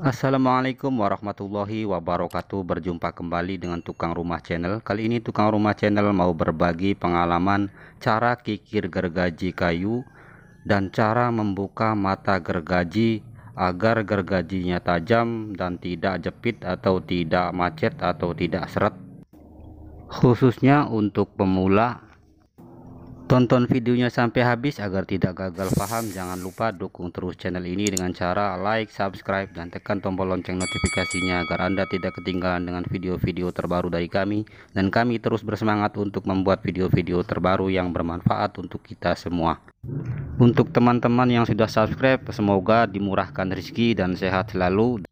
Assalamualaikum warahmatullahi wabarakatuh Berjumpa kembali dengan Tukang Rumah Channel Kali ini Tukang Rumah Channel mau berbagi pengalaman Cara kikir gergaji kayu Dan cara membuka mata gergaji Agar gergajinya tajam dan tidak jepit atau tidak macet atau tidak seret Khususnya untuk pemula Tonton videonya sampai habis agar tidak gagal paham. Jangan lupa dukung terus channel ini dengan cara like, subscribe, dan tekan tombol lonceng notifikasinya agar Anda tidak ketinggalan dengan video-video terbaru dari kami. Dan kami terus bersemangat untuk membuat video-video terbaru yang bermanfaat untuk kita semua. Untuk teman-teman yang sudah subscribe, semoga dimurahkan rezeki dan sehat selalu.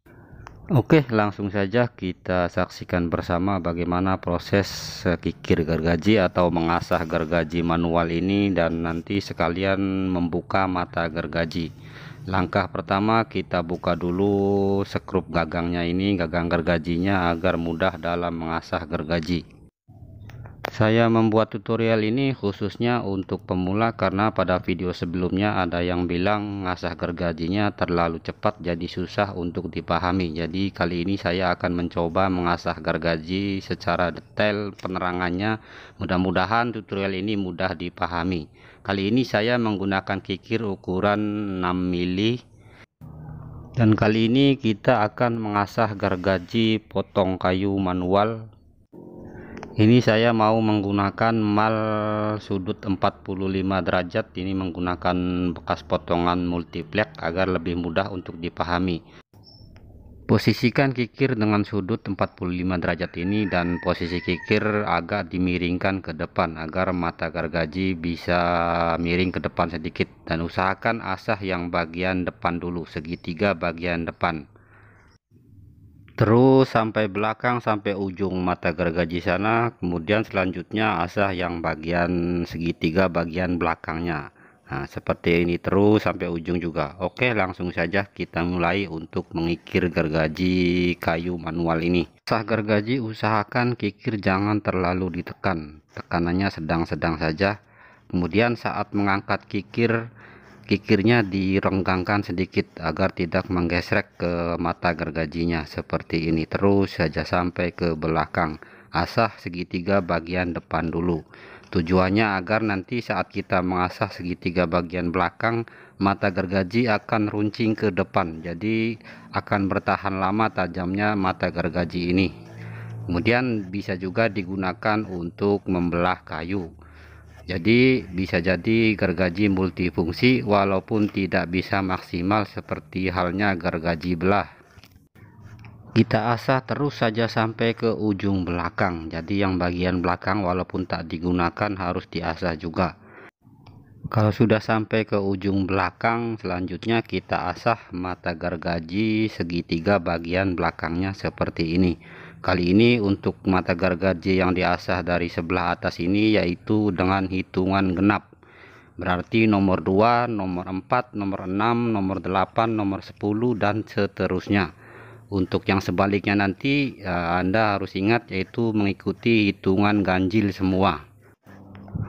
Oke, langsung saja kita saksikan bersama bagaimana proses kikir gergaji atau mengasah gergaji manual ini dan nanti sekalian membuka mata gergaji. Langkah pertama kita buka dulu sekrup gagangnya ini, gagang gergajinya agar mudah dalam mengasah gergaji. Saya membuat tutorial ini khususnya untuk pemula karena pada video sebelumnya ada yang bilang ngasah gergajinya terlalu cepat jadi susah untuk dipahami. Jadi kali ini saya akan mencoba mengasah gergaji secara detail penerangannya. Mudah-mudahan tutorial ini mudah dipahami. Kali ini saya menggunakan kikir ukuran 6 mili dan kali ini kita akan mengasah gergaji potong kayu manual ini saya mau menggunakan mal sudut 45 derajat ini menggunakan bekas potongan multiplex agar lebih mudah untuk dipahami posisikan kikir dengan sudut 45 derajat ini dan posisi kikir agak dimiringkan ke depan agar mata gergaji bisa miring ke depan sedikit dan usahakan asah yang bagian depan dulu segitiga bagian depan terus sampai belakang sampai ujung mata gergaji sana kemudian selanjutnya asah yang bagian segitiga bagian belakangnya Nah, seperti ini terus sampai ujung juga. Oke, langsung saja kita mulai untuk mengikir gergaji kayu manual ini. Sah gergaji usahakan kikir jangan terlalu ditekan. Tekanannya sedang-sedang saja. Kemudian saat mengangkat kikir kikirnya direnggangkan sedikit agar tidak menggesrek ke mata gergajinya seperti ini terus saja sampai ke belakang asah segitiga bagian depan dulu tujuannya agar nanti saat kita mengasah segitiga bagian belakang mata gergaji akan runcing ke depan jadi akan bertahan lama tajamnya mata gergaji ini kemudian bisa juga digunakan untuk membelah kayu jadi bisa jadi gergaji multifungsi walaupun tidak bisa maksimal seperti halnya gergaji belah. Kita asah terus saja sampai ke ujung belakang. Jadi yang bagian belakang walaupun tak digunakan harus diasah juga. Kalau sudah sampai ke ujung belakang selanjutnya kita asah mata gergaji segitiga bagian belakangnya seperti ini. Kali ini untuk mata gergaji yang diasah dari sebelah atas ini yaitu dengan hitungan genap. Berarti nomor 2, nomor 4, nomor 6, nomor 8, nomor 10 dan seterusnya. Untuk yang sebaliknya nanti eh, Anda harus ingat yaitu mengikuti hitungan ganjil semua.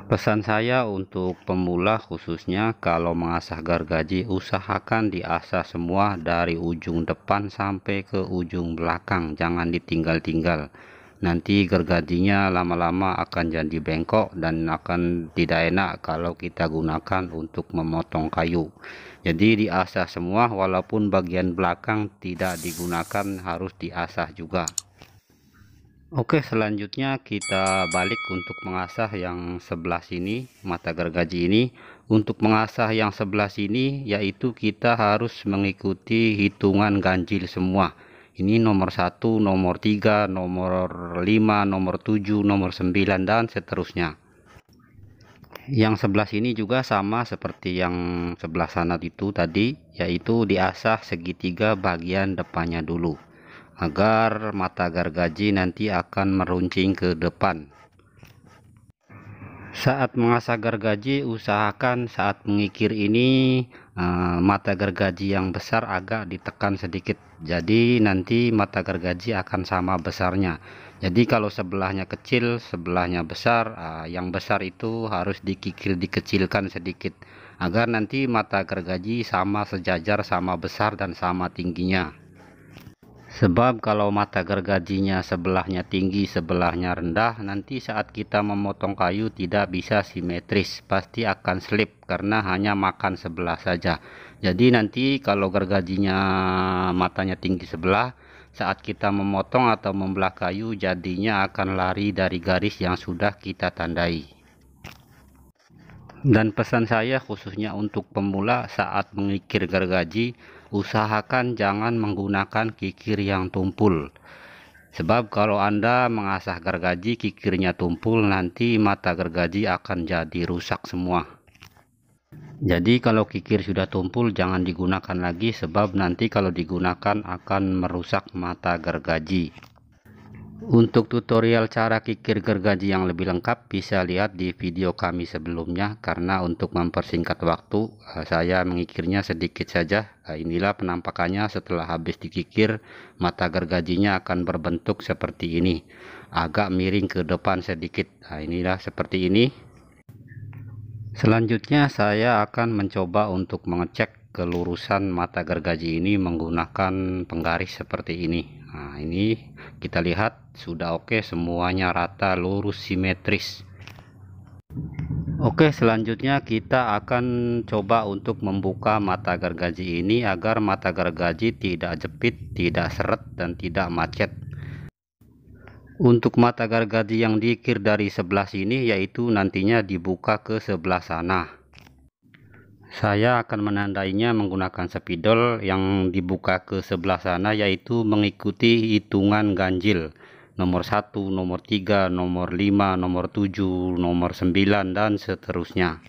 Pesan saya untuk pemula khususnya kalau mengasah gergaji usahakan diasah semua dari ujung depan sampai ke ujung belakang jangan ditinggal-tinggal nanti gergajinya lama-lama akan jadi bengkok dan akan tidak enak kalau kita gunakan untuk memotong kayu jadi diasah semua walaupun bagian belakang tidak digunakan harus diasah juga Oke selanjutnya kita balik untuk mengasah yang sebelah sini mata gergaji ini untuk mengasah yang sebelah sini yaitu kita harus mengikuti hitungan ganjil semua ini nomor 1 nomor 3 nomor 5 nomor 7 nomor 9 dan seterusnya yang sebelah sini juga sama seperti yang sebelah sana itu tadi yaitu diasah segitiga bagian depannya dulu agar mata gergaji nanti akan meruncing ke depan saat mengasah gergaji usahakan saat mengikir ini eh, mata gergaji yang besar agak ditekan sedikit jadi nanti mata gergaji akan sama besarnya jadi kalau sebelahnya kecil sebelahnya besar eh, yang besar itu harus dikikir dikecilkan sedikit agar nanti mata gergaji sama sejajar sama besar dan sama tingginya Sebab kalau mata gergajinya sebelahnya tinggi sebelahnya rendah nanti saat kita memotong kayu tidak bisa simetris pasti akan slip karena hanya makan sebelah saja. Jadi nanti kalau gergajinya matanya tinggi sebelah saat kita memotong atau membelah kayu jadinya akan lari dari garis yang sudah kita tandai. Dan pesan saya khususnya untuk pemula saat mengikir gergaji usahakan jangan menggunakan kikir yang tumpul sebab kalau anda mengasah gergaji kikirnya tumpul nanti mata gergaji akan jadi rusak semua jadi kalau kikir sudah tumpul jangan digunakan lagi sebab nanti kalau digunakan akan merusak mata gergaji untuk tutorial cara kikir gergaji yang lebih lengkap bisa lihat di video kami sebelumnya karena untuk mempersingkat waktu eh, saya mengikirnya sedikit saja eh, inilah penampakannya setelah habis dikikir mata gergajinya akan berbentuk seperti ini agak miring ke depan sedikit nah, inilah seperti ini selanjutnya saya akan mencoba untuk mengecek kelurusan mata gergaji ini menggunakan penggaris seperti ini nah ini kita lihat sudah oke okay, semuanya rata lurus simetris Oke selanjutnya kita akan coba untuk membuka mata gergaji ini agar mata gergaji tidak jepit, tidak seret dan tidak macet Untuk mata gergaji yang dikir dari sebelah sini yaitu nantinya dibuka ke sebelah sana saya akan menandainya menggunakan spidol yang dibuka ke sebelah sana yaitu mengikuti hitungan ganjil nomor 1, nomor 3, nomor 5, nomor 7, nomor 9 dan seterusnya.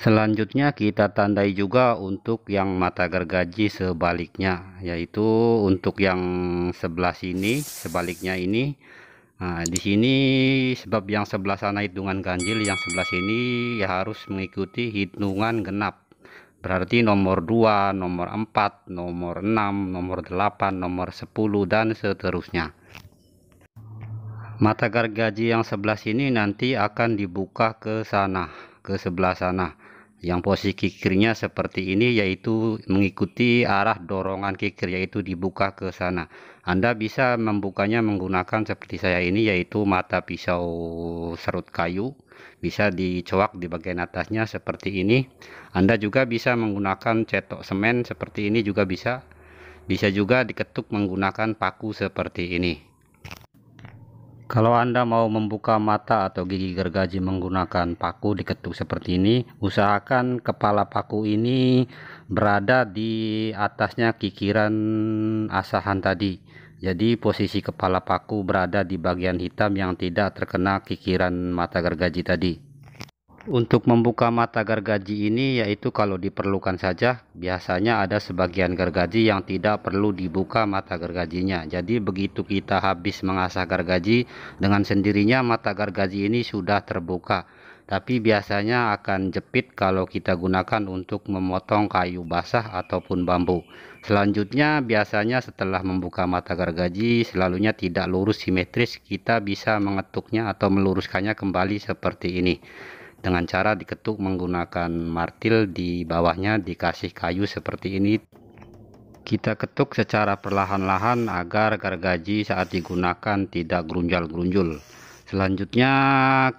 Selanjutnya kita tandai juga untuk yang mata gergaji sebaliknya yaitu untuk yang sebelah sini sebaliknya ini Nah, di sini sebab yang sebelah sana hitungan ganjil, yang sebelah sini ya harus mengikuti hitungan genap. Berarti nomor 2, nomor 4, nomor 6, nomor 8, nomor 10 dan seterusnya. Mata gergaji yang sebelah sini nanti akan dibuka ke sana, ke sebelah sana. Yang posisi kikirnya seperti ini yaitu mengikuti arah dorongan kikir yaitu dibuka ke sana. Anda bisa membukanya menggunakan seperti saya ini yaitu mata pisau serut kayu bisa dicoak di bagian atasnya seperti ini Anda juga bisa menggunakan cetok semen seperti ini juga bisa bisa juga diketuk menggunakan paku seperti ini kalau Anda mau membuka mata atau gigi gergaji menggunakan paku diketuk seperti ini, usahakan kepala paku ini berada di atasnya kikiran asahan tadi. Jadi posisi kepala paku berada di bagian hitam yang tidak terkena kikiran mata gergaji tadi. Untuk membuka mata gergaji ini yaitu kalau diperlukan saja biasanya ada sebagian gergaji yang tidak perlu dibuka mata gergajinya. Jadi begitu kita habis mengasah gergaji dengan sendirinya mata gergaji ini sudah terbuka tapi biasanya akan jepit kalau kita gunakan untuk memotong kayu basah ataupun bambu. Selanjutnya biasanya setelah membuka mata gergaji selalunya tidak lurus simetris kita bisa mengetuknya atau meluruskannya kembali seperti ini. Dengan cara diketuk menggunakan martil di bawahnya dikasih kayu seperti ini kita ketuk secara perlahan-lahan agar gergaji saat digunakan tidak gerunjal-gerunjul selanjutnya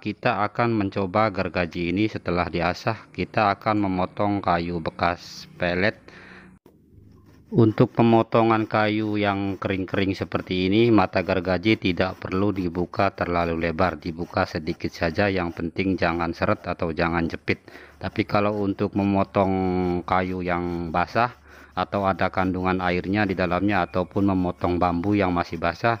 kita akan mencoba gergaji ini setelah diasah kita akan memotong kayu bekas pelet untuk pemotongan kayu yang kering-kering seperti ini, mata gergaji tidak perlu dibuka terlalu lebar, dibuka sedikit saja, yang penting jangan seret atau jangan jepit. Tapi kalau untuk memotong kayu yang basah atau ada kandungan airnya di dalamnya ataupun memotong bambu yang masih basah,